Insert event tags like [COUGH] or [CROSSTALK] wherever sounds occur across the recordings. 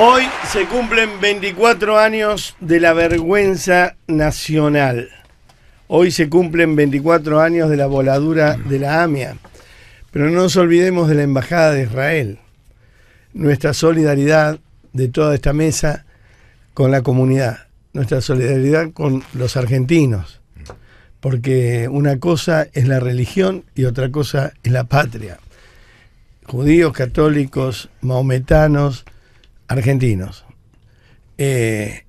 Hoy se cumplen 24 años de la vergüenza nacional. Hoy se cumplen 24 años de la voladura de la AMIA. Pero no nos olvidemos de la Embajada de Israel. Nuestra solidaridad de toda esta mesa con la comunidad. Nuestra solidaridad con los argentinos. Porque una cosa es la religión y otra cosa es la patria. Judíos, católicos, maometanos, argentinos. Eh,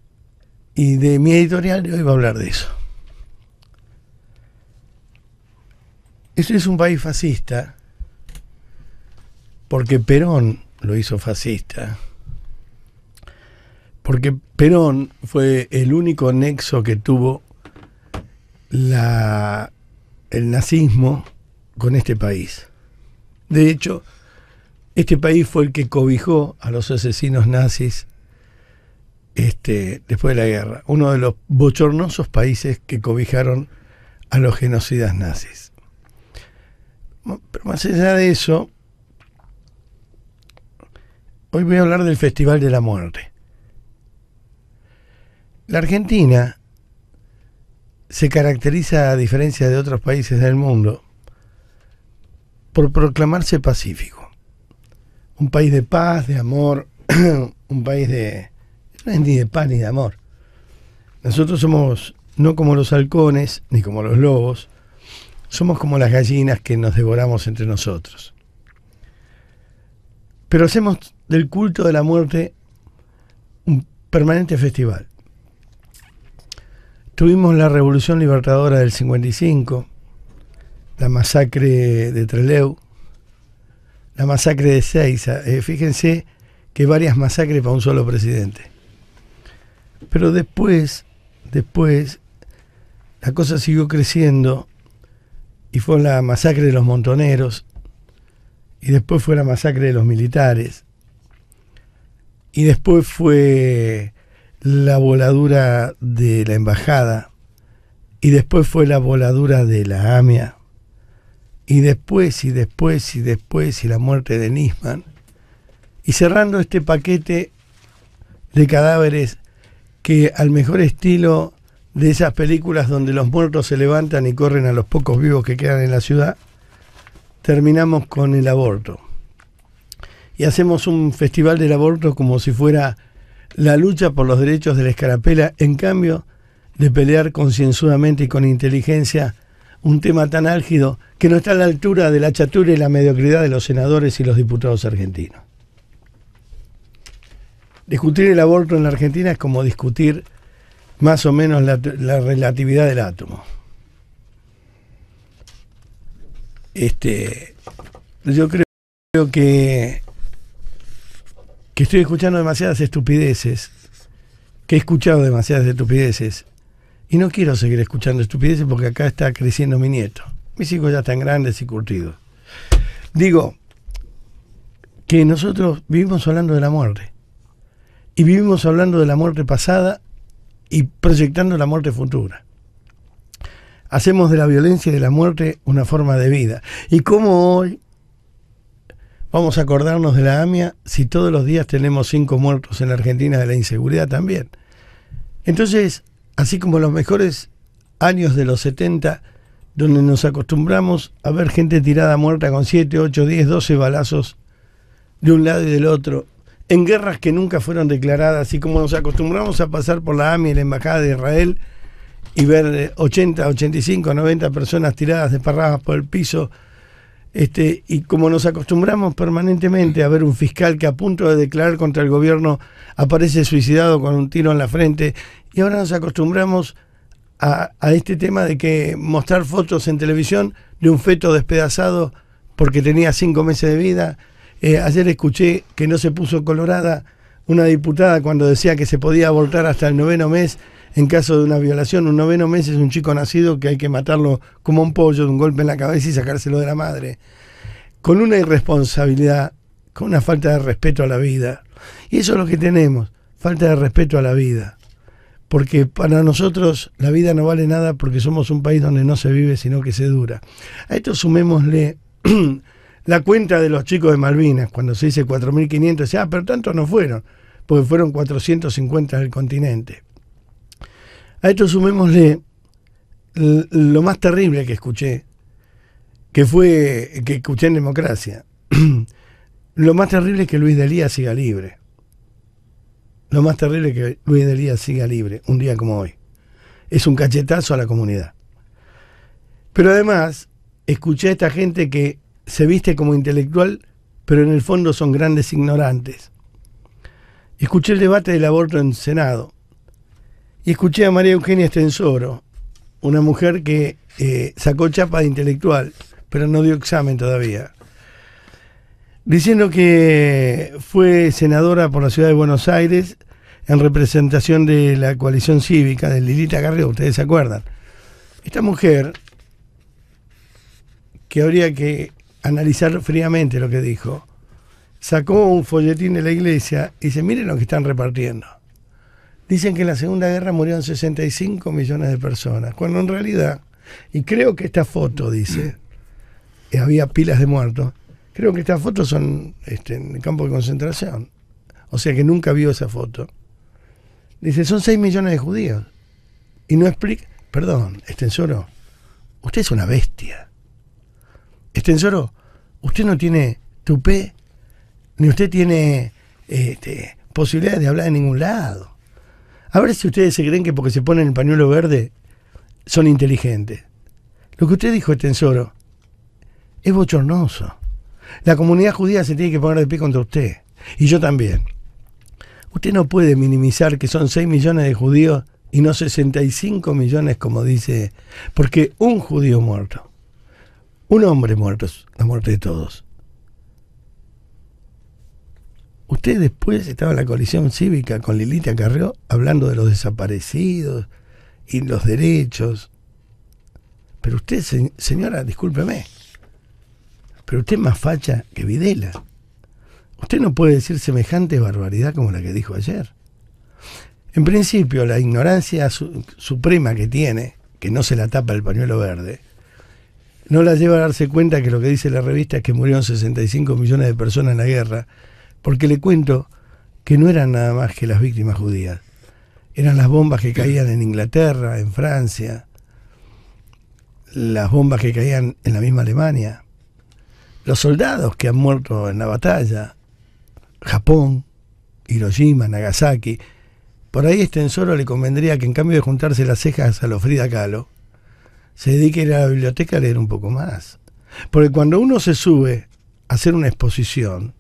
y de mi editorial de hoy a hablar de eso. Este es un país fascista porque Perón lo hizo fascista. Porque Perón fue el único nexo que tuvo la, el nazismo con este país. De hecho, este país fue el que cobijó a los asesinos nazis este, después de la guerra, uno de los bochornosos países que cobijaron a los genocidas nazis. Pero más allá de eso, hoy voy a hablar del Festival de la Muerte. La Argentina se caracteriza, a diferencia de otros países del mundo, por proclamarse pacífico un país de paz, de amor, [CLEARS THROAT] un país de, no es ni de paz ni de amor. Nosotros somos no como los halcones ni como los lobos, somos como las gallinas que nos devoramos entre nosotros. Pero hacemos del culto de la muerte un permanente festival. Tuvimos la Revolución Libertadora del 55, la masacre de Trelew, la masacre de Seiza. Eh, fíjense que varias masacres para un solo presidente. Pero después, después, la cosa siguió creciendo y fue la masacre de los montoneros y después fue la masacre de los militares y después fue la voladura de la embajada y después fue la voladura de la AMIA y después y después y después y la muerte de Nisman. Y cerrando este paquete de cadáveres que al mejor estilo de esas películas donde los muertos se levantan y corren a los pocos vivos que quedan en la ciudad, terminamos con el aborto. Y hacemos un festival del aborto como si fuera la lucha por los derechos de la escarapela, en cambio de pelear concienzudamente y con inteligencia un tema tan álgido que no está a la altura de la chatura y la mediocridad de los senadores y los diputados argentinos. Discutir el aborto en la Argentina es como discutir más o menos la, relatividad del átomo. Este, yo creo que, que estoy escuchando demasiadas estupideces, que he escuchado demasiadas estupideces y no quiero seguir escuchando estupideces porque acá está creciendo mi nieto. Mis hijos ya están grandes y curtidos. Digo, que nosotros vivimos hablando de la muerte. Y vivimos hablando de la muerte pasada y proyectando la muerte futura. Hacemos de la violencia y de la muerte una forma de vida. ¿Y cómo hoy vamos a acordarnos de la AMIA si todos los días tenemos cinco muertos en la Argentina de la inseguridad también? Entonces, así como los mejores años de los 70, donde nos acostumbramos a ver gente tirada muerta con 7, 8, 10, 12 balazos de un lado y del otro, en guerras que nunca fueron declaradas, y como nos acostumbramos a pasar por la AMI y la Embajada de Israel y ver 80, 85, 90 personas tiradas desparradas por el piso, este, y como nos acostumbramos permanentemente a ver un fiscal que a punto de declarar contra el gobierno aparece suicidado con un tiro en la frente, y ahora nos acostumbramos a, este tema de que mostrar fotos en televisión de un feto despedazado porque tenía cinco meses de vida. Eh, ayer escuché que no se puso colorada una diputada cuando decía que se podía abortar hasta el noveno mes en caso de una violación. Un noveno mes es un chico nacido que hay que matarlo como un pollo de un golpe en la cabeza y sacárselo de la madre. Con una irresponsabilidad, con una falta de respeto a la vida. Y eso es lo que tenemos, falta de respeto a la vida. Porque para nosotros la vida no vale nada porque somos un país donde no se vive, sino que se dura. A esto sumémosle [CLEARS THROAT] la cuenta de los chicos de Malvinas, cuando se dice 4.500, dice, ah, pero tantos no fueron, porque fueron 450 del continente. A esto sumémosle lo más terrible que escuché, que fue que escuché en democracia. [CLEARS THROAT] lo más terrible es que Luis Delía siga libre. Lo más terrible es que Luis Delía siga libre, un día como hoy. Es un cachetazo a la comunidad. Pero además, escuché a esta gente que se viste como intelectual, pero en el fondo son grandes ignorantes. Escuché el debate del aborto en Senado. Y escuché a María Eugenia Estensoro, una mujer que eh, sacó chapa de intelectual, pero no dio examen todavía, diciendo que fue senadora por la ciudad de Buenos Aires en representación de la coalición cívica de Lilita Garrido, ustedes se acuerdan. Esta mujer, que habría que analizar fríamente lo que dijo, sacó un folletín de la iglesia y dice, miren lo que están repartiendo Dicen que en la Segunda Guerra murieron 65 millones de personas, cuando en realidad, y creo que esta foto dice, [CLEARS THROAT] eh, había pilas de muertos, creo que estas fotos son este, en el campo de concentración. O sea que nunca vio esa foto. Dice, son 6 millones de judíos. Y no explica, perdón, Estensoro, usted es una bestia. Estensoro, usted no tiene tupé, ni usted tiene este, posibilidades de hablar en ningún lado. A ver si ustedes se creen que porque se ponen el pañuelo verde son inteligentes. Lo que usted dijo, Tensoro, es bochornoso. La comunidad judía se tiene que poner de pie contra usted. Y yo también. Usted no puede minimizar que son 6 millones de judíos y no 65 millones como dice, porque un judío muerto, un hombre muerto es la muerte de todos. Usted después estaba en la coalición cívica con Lilita Carreo hablando de los desaparecidos y los derechos. Pero usted, señora, discúlpeme, pero usted es más facha que Videla. Usted no puede decir semejante barbaridad como la que dijo ayer. En principio, la ignorancia suprema que tiene, que no se la tapa el pañuelo verde, no la lleva a darse cuenta que lo que dice la revista es que murieron 65 millones de personas en la guerra porque le cuento que no eran nada más que las víctimas judías, eran las bombas que caían en Inglaterra, en Francia, las bombas que caían en la misma Alemania, los soldados que han muerto en la batalla, Japón, Hiroshima, Nagasaki. Por ahí Estensoro le convendría que en cambio de juntarse las cejas a los Frida Kahlo, se dedique a ir a la biblioteca a leer un poco más. Porque cuando uno se sube a hacer una exposición,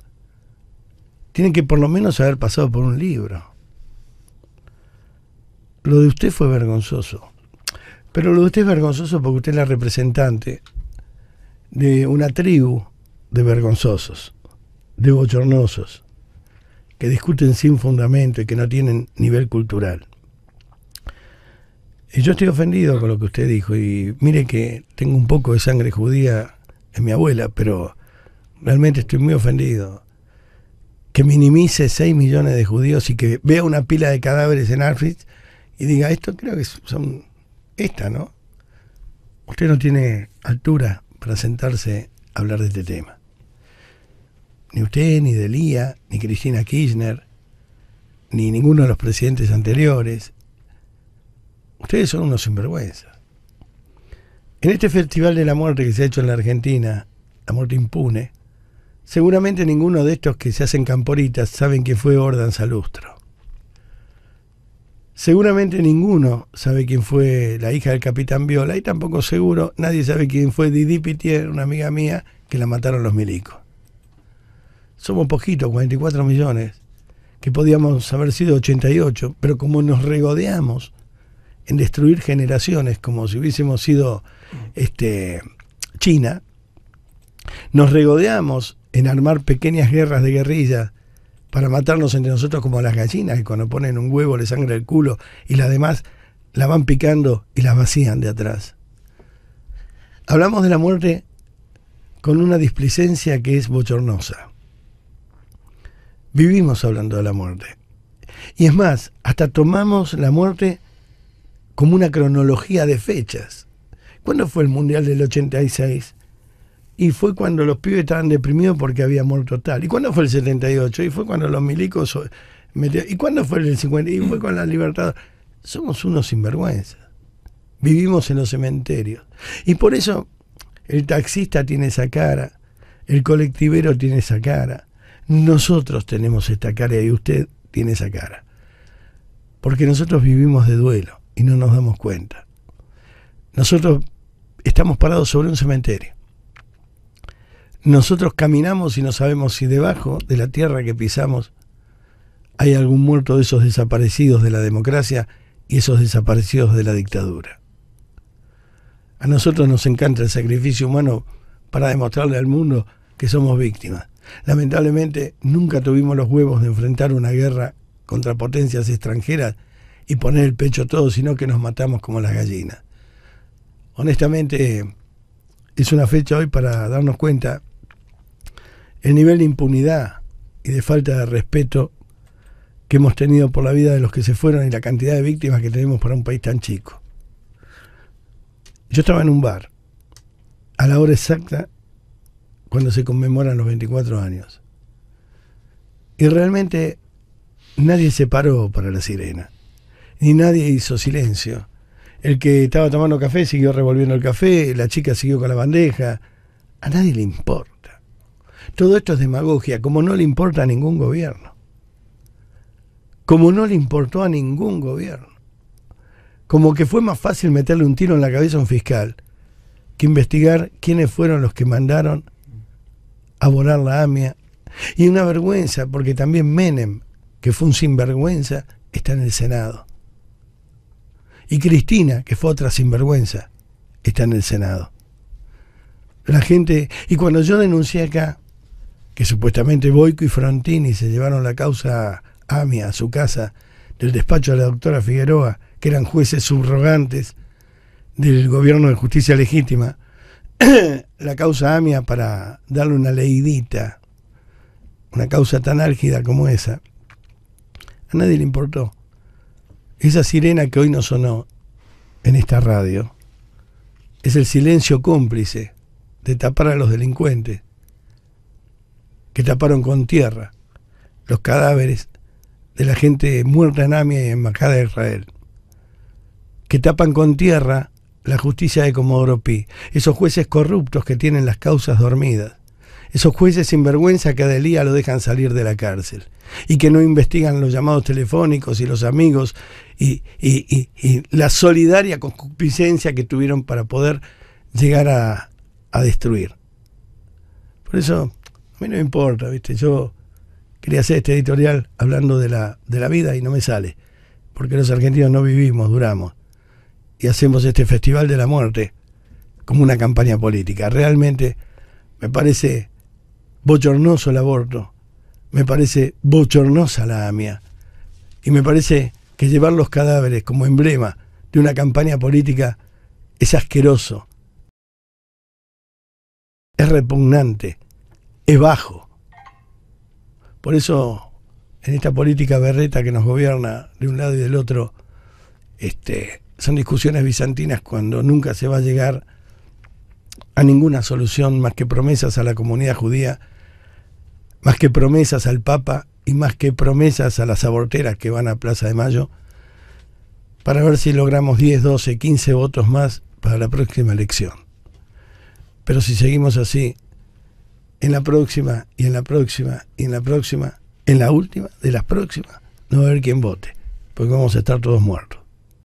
tienen que por lo menos haber pasado por un libro. Lo de usted fue vergonzoso. Pero lo de usted es vergonzoso porque usted es la representante de una tribu de vergonzosos, de bochornosos, que discuten sin fundamento y que no tienen nivel cultural. Y yo estoy ofendido con lo que usted dijo y mire que tengo un poco de sangre judía en mi abuela, pero realmente estoy muy ofendido que minimice 6 millones de judíos y que vea una pila de cadáveres en Auschwitz y diga, esto creo que son esta, ¿no? Usted no tiene altura para sentarse a hablar de este tema. Ni usted, ni Delía, ni Cristina Kirchner, ni ninguno de los presidentes anteriores. Ustedes son unos sinvergüenzas. En este Festival de la Muerte que se ha hecho en la Argentina, la muerte impune, Seguramente ninguno de estos que se hacen camporitas saben que fue Ordan Salustro. Seguramente ninguno sabe quién fue la hija del capitán Viola y tampoco seguro nadie sabe quién fue Didi Pitier, una amiga mía, que la mataron los milicos. Somos poquitos, 44 millones, que podíamos haber sido 88, pero como nos regodeamos en destruir generaciones como si hubiésemos sido este, China, nos regodeamos en armar pequeñas guerras de guerrilla para matarnos entre nosotros como las gallinas que cuando ponen un huevo le sangra el culo y las demás la van picando y las vacían de atrás. Hablamos de la muerte con una displicencia que es bochornosa. Vivimos hablando de la muerte. Y es más, hasta tomamos la muerte como una cronología de fechas. ¿Cuándo fue el Mundial del 86? y fue cuando los pibes estaban deprimidos porque había muerto tal. ¿Y cuándo fue el 78? Y fue cuando los milicos... ¿Y cuándo fue el 50? Y fue con la libertad. Somos unos sinvergüenzas. Vivimos en los cementerios. Y por eso el taxista tiene esa cara, el colectivero tiene esa cara, nosotros tenemos esta cara y usted tiene esa cara. Porque nosotros vivimos de duelo y no nos damos cuenta. Nosotros estamos parados sobre un cementerio. Nosotros caminamos y no sabemos si debajo de la tierra que pisamos hay algún muerto de esos desaparecidos de la democracia y esos desaparecidos de la dictadura. A nosotros nos encanta el sacrificio humano para demostrarle al mundo que somos víctimas. Lamentablemente nunca tuvimos los huevos de enfrentar una guerra contra potencias extranjeras y poner el pecho todo, sino que nos matamos como las gallinas. Honestamente, es una fecha hoy para darnos cuenta el nivel de impunidad y de falta de respeto que hemos tenido por la vida de los que se fueron y la cantidad de víctimas que tenemos para un país tan chico. Yo estaba en un bar a la hora exacta cuando se conmemoran los 24 años. Y realmente nadie se paró para la sirena, ni nadie hizo silencio, el que estaba tomando café siguió revolviendo el café, la chica siguió con la bandeja. A nadie le importa. Todo esto es demagogia, como no le importa a ningún gobierno. Como no le importó a ningún gobierno. Como que fue más fácil meterle un tiro en la cabeza a un fiscal que investigar quiénes fueron los que mandaron a volar la AMIA. Y una vergüenza, porque también Menem, que fue un sinvergüenza, está en el Senado. Y Cristina, que fue otra sinvergüenza, está en el Senado. La gente, y cuando yo denuncié acá, que supuestamente Boico y Frontini se llevaron la causa AMIA, a su casa, del despacho de la doctora Figueroa, que eran jueces subrogantes del gobierno de justicia legítima, [COUGHS] la causa AMIA para darle una leidita, una causa tan álgida como esa, a nadie le importó. Esa sirena que hoy no sonó en esta radio es el silencio cómplice de tapar a los delincuentes que taparon con tierra los cadáveres de la gente muerta en Amia y en Macada de Israel, que tapan con tierra la justicia de Comodoro Pi, esos jueces corruptos que tienen las causas dormidas, esos jueces sinvergüenza cada día lo dejan salir de la cárcel y que no investigan los llamados telefónicos y los amigos y, la solidaria concupiscencia que tuvieron para poder llegar a, destruir. Por eso, a mí no me importa, ¿viste? Yo quería hacer este editorial hablando de la, de la vida y no me sale, porque los argentinos no vivimos, duramos, y hacemos este Festival de la Muerte como una campaña política. Realmente me parece bochornoso el aborto, me parece bochornosa la AMIA, y me parece que llevar los cadáveres como emblema de una campaña política es asqueroso, es repugnante, es bajo. Por eso, en esta política berreta que nos gobierna de un lado y del otro, este, son discusiones bizantinas cuando nunca se va a llegar a ninguna solución más que promesas a la comunidad judía, más que promesas al Papa y más que promesas a las aborteras que van a Plaza de Mayo, para ver si logramos 10, 12, 15 votos más para la próxima elección. Pero si seguimos así, en la próxima y en la próxima y en la próxima, en la última de las próximas, no va a haber quien vote, porque vamos a estar todos muertos.